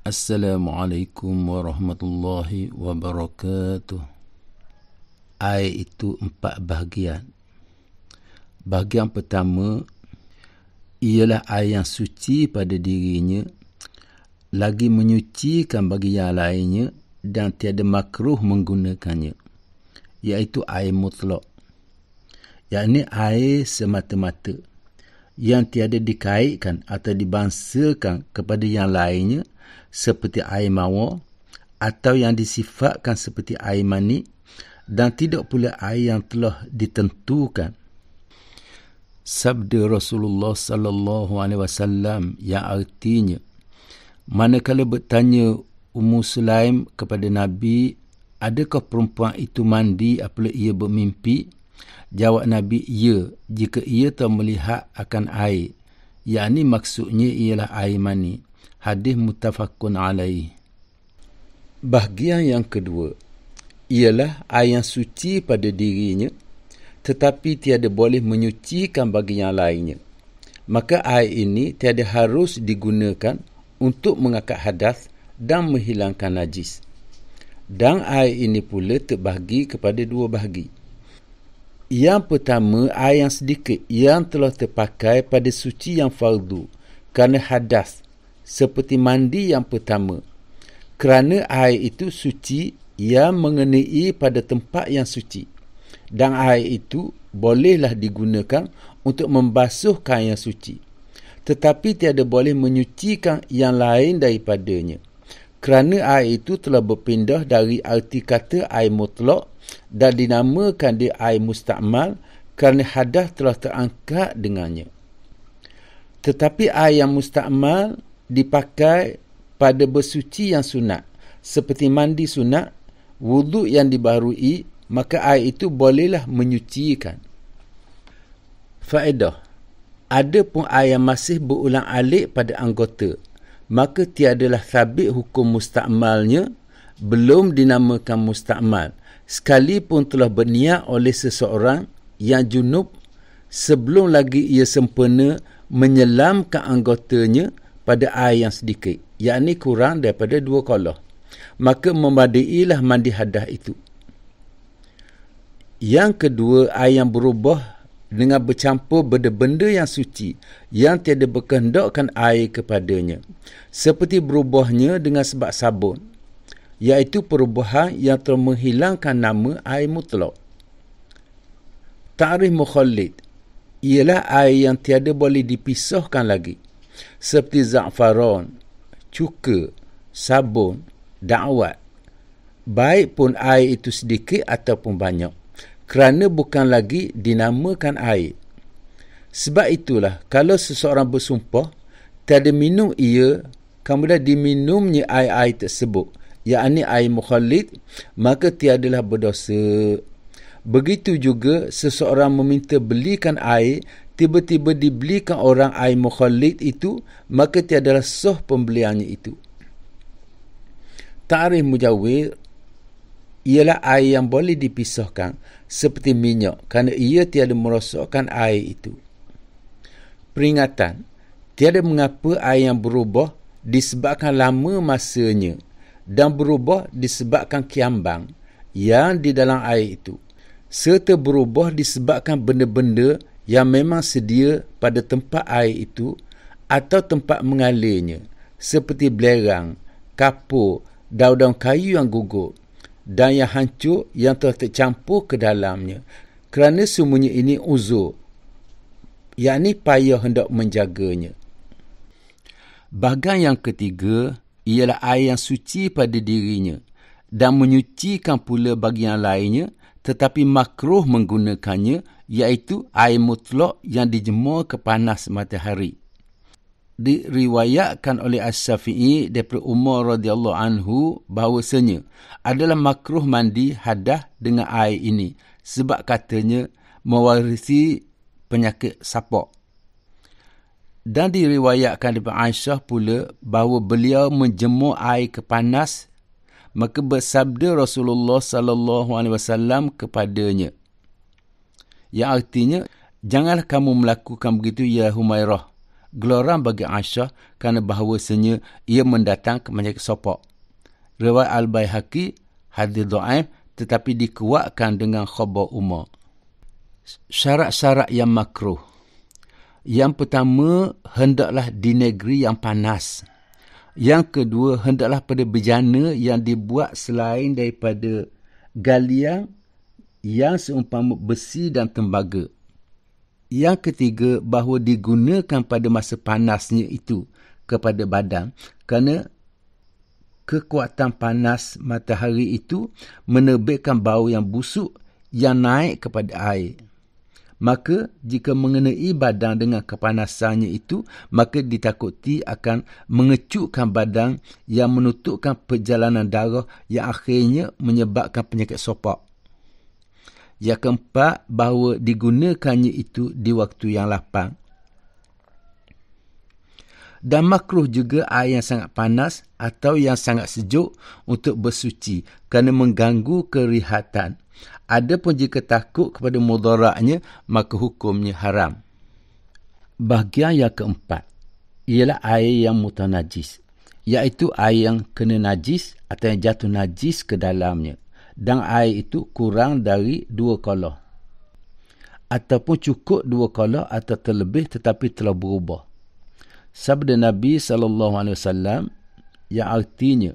Assalamualaikum warahmatullahi wabarakatuh Air itu empat bahagian Bahagian pertama Ialah air yang suci pada dirinya Lagi menyucikan bagi yang lainnya Dan tiada makruh menggunakannya Iaitu air mutlak Yang ini air semata-mata Yang tiada dikaitkan atau dibangsakan kepada yang lainnya seperti air mawar atau yang disifatkan seperti air mani dan tidak pula air yang telah ditentukan. Sabda Rasulullah sallallahu alaihi wasallam yang artinya manakala bertanya Ummu Sulaim kepada Nabi adakah perempuan itu mandi apabila ia bermimpi jawab Nabi ya jika ia telah melihat akan air yakni maksudnya ialah air mani Hadis mutafakun alaih. Bahagian yang kedua ialah air suci pada dirinya tetapi tiada boleh menyucikan bagi yang lainnya. Maka air ini tiada harus digunakan untuk mengakat hadas dan menghilangkan najis. Dan air ini pula terbahagi kepada dua bahagi. Yang pertama, air yang sedikit yang telah terpakai pada suci yang fardu kerana hadas seperti mandi yang pertama kerana air itu suci ia mengenai pada tempat yang suci dan air itu bolehlah digunakan untuk membasuhkan yang suci tetapi tiada boleh menyucikan yang lain daripadanya kerana air itu telah berpindah dari arti kata air mutlak dan dinamakan dia air mustakmal kerana hadah telah terangkat dengannya tetapi air yang mustakmal dipakai pada bersuci yang sunat seperti mandi sunat wuduk yang dibarui maka air itu bolehlah menyucikan faedah ada pun air yang masih berulang alik pada anggota maka tiadalah sabit hukum mustakmalnya belum dinamakan mustakmal sekalipun telah berniat oleh seseorang yang junub sebelum lagi ia sempena menyelamkan anggotanya pada air yang sedikit, yakni kurang daripada dua kolah. Maka memadailah mandi hadah itu. Yang kedua, air yang berubah dengan bercampur benda-benda yang suci yang tiada berkehendakkan air kepadanya. Seperti berubahnya dengan sebab sabun, iaitu perubahan yang telah menghilangkan nama air mutlak. Ta'rif mukhalid ialah air yang tiada boleh dipisahkan lagi seperti za'faron, cuka, sabun, dakwat. Baik pun air itu sedikit ataupun banyak. Kerana bukan lagi dinamakan air. Sebab itulah, kalau seseorang bersumpah, tiada minum ia, kemudian diminumnya air-air tersebut. Yang air mukhalid, maka tiadalah berdosa. Begitu juga seseorang meminta belikan air tiba-tiba dibelikan orang air mukhalid itu maka tiadalah sah pembeliannya itu tarikh mujawir ialah air yang boleh dipisahkan seperti minyak kerana ia tiada merosokkan air itu peringatan tiada mengapa air yang berubah disebabkan lama masanya dan berubah disebabkan kiambang yang di dalam air itu serta berubah disebabkan benda-benda yang memang sedia pada tempat air itu atau tempat mengalirnya seperti belerang, kapur, daun-daun kayu yang gugur dan yang hancur yang telah tercampur ke dalamnya kerana semuanya ini uzur yakni payah hendak menjaganya. Bagian yang ketiga ialah air yang suci pada dirinya dan menyucikan pula bagian lainnya tetapi makruh menggunakannya iaitu air mutlak yang dijemur ke panas matahari. Diriwayatkan oleh As-Syafi'i daripada Umar radhiyallahu anhu bahawa bahawasanya adalah makruh mandi hadah dengan air ini sebab katanya mewarisi penyakit sapok. Dan diriwayatkan daripada Aisyah pula bahawa beliau menjemur air ke panas maka bersabda Rasulullah sallallahu alaihi wasallam kepadanya yang artinya, janganlah kamu melakukan begitu, ya Humairah. Gelora bagi Aisyah kerana bahawasanya ia mendatang ke majlis sopok. Rewai Al-Bayhaqi, hadir do'aim, tetapi dikuatkan dengan khabar umat. Syarat-syarat yang makruh. Yang pertama, hendaklah di negeri yang panas. Yang kedua, hendaklah pada bejana yang dibuat selain daripada galiang yang seumpama besi dan tembaga. Yang ketiga, bahawa digunakan pada masa panasnya itu kepada badan kerana kekuatan panas matahari itu menerbitkan bau yang busuk yang naik kepada air. Maka jika mengenai badan dengan kepanasannya itu, maka ditakuti akan mengecukkan badan yang menutupkan perjalanan darah yang akhirnya menyebabkan penyakit sopak yang keempat bahawa digunakannya itu di waktu yang lapang dan makruh juga air yang sangat panas atau yang sangat sejuk untuk bersuci kerana mengganggu kerihatan adapun jika takut kepada mudaratnya maka hukumnya haram bahagian yang keempat ialah air yang mutanajis iaitu air yang kena najis atau yang jatuh najis ke dalamnya dan air itu kurang dari dua kolah ataupun cukup dua kolah atau terlebih tetapi telah berubah. Sabda Nabi sallallahu alaihi wasallam yang artinya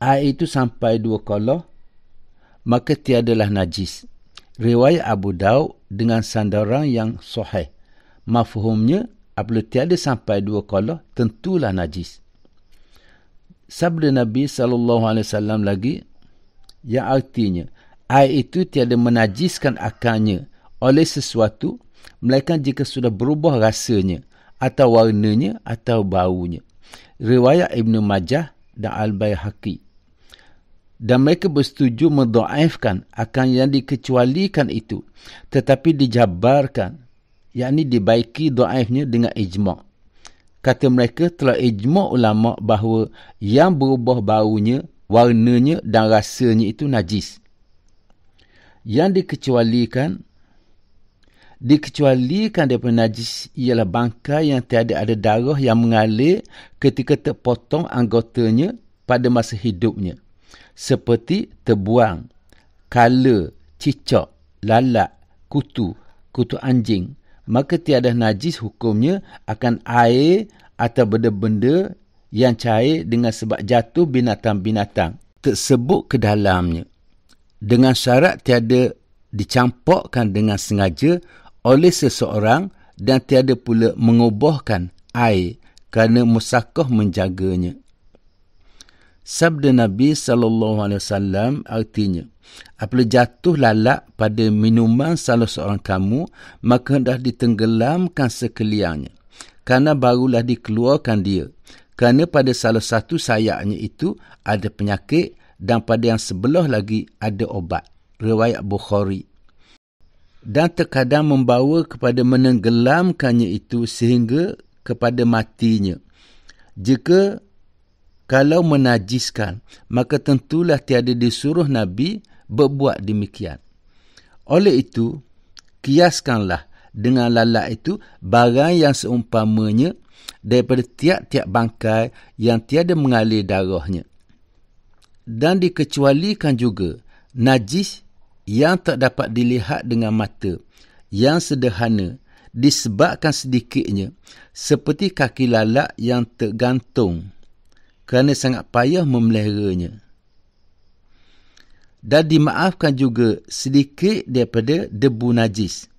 air itu sampai dua kolah maka tiadalah najis. Riwayat Abu Daud dengan sandaran yang sahih. Mafhumnya apabila tiada sampai dua kolah tentulah najis. Sabda Nabi sallallahu alaihi wasallam lagi yang artinya air itu tiada menajiskan akarnya oleh sesuatu melainkan jika sudah berubah rasanya atau warnanya atau baunya riwayat Ibn Majah dan Al-Baihaqi dan mereka bersetuju mendoaifkan akan yang dikecualikan itu tetapi dijabarkan yakni dibaiki doaifnya dengan ijma' kata mereka telah ijma' ulama' bahawa yang berubah baunya warnanya dan rasanya itu najis. Yang dikecualikan dikecualikan daripada najis ialah bangka yang tiada ada darah yang mengalir ketika terpotong anggotanya pada masa hidupnya. Seperti terbuang, kala, cicok, lalat, kutu, kutu anjing. Maka tiada najis hukumnya akan air atau benda-benda yang cair dengan sebab jatuh binatang-binatang tersebut ke dalamnya dengan syarat tiada dicampurkan dengan sengaja oleh seseorang dan tiada pula mengubahkan air kerana musakoh menjaganya. Sabda Nabi sallallahu alaihi wasallam artinya apabila jatuh lalat pada minuman salah seorang kamu maka hendak ditenggelamkan sekeliangnya kerana barulah dikeluarkan dia kerana pada salah satu sayapnya itu ada penyakit dan pada yang sebelah lagi ada obat. Riwayat Bukhari dan terkadang membawa kepada menenggelamkannya itu sehingga kepada matinya. Jika kalau menajiskan, maka tentulah tiada disuruh Nabi berbuat demikian. Oleh itu, kiaskanlah dengan lalat itu barang yang seumpamanya daripada tiap-tiap bangkai yang tiada mengalir darahnya. Dan dikecualikan juga najis yang tak dapat dilihat dengan mata, yang sederhana, disebabkan sedikitnya seperti kaki lalak yang tergantung kerana sangat payah memeliharanya, Dan dimaafkan juga sedikit daripada debu najis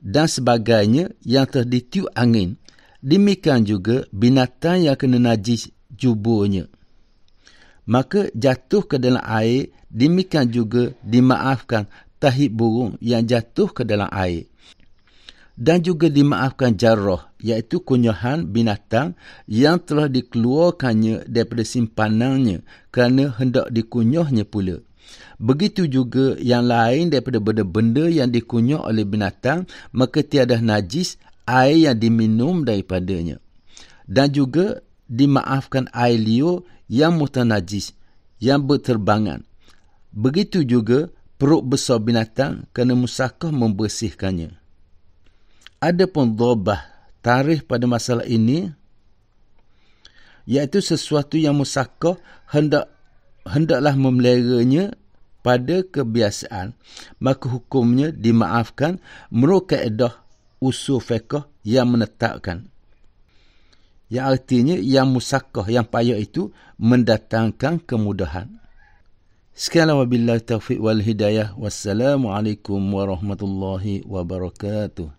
dan sebagainya yang telah angin demikian juga binatang yang kena najis juburnya. Maka jatuh ke dalam air, demikian juga dimaafkan tahib burung yang jatuh ke dalam air. Dan juga dimaafkan jarrah, iaitu kunyahan binatang yang telah dikeluarkannya daripada simpanannya kerana hendak dikunyahnya pula. Begitu juga yang lain daripada benda-benda yang dikunyah oleh binatang, maka tiada najis air yang diminum daripadanya dan juga dimaafkan air liu yang mutanajis yang berterbangan begitu juga perut besar binatang kerana musakah membersihkannya Ada adapun dobah tarikh pada masalah ini iaitu sesuatu yang musakah hendak hendaklah memeleranya pada kebiasaan maka hukumnya dimaafkan menurut kaedah usul fiqh yang menetapkan. Yang artinya yang musakkah yang payah itu mendatangkan kemudahan. Sekian wabillahi taufiq wal hidayah. Wassalamualaikum warahmatullahi wabarakatuh.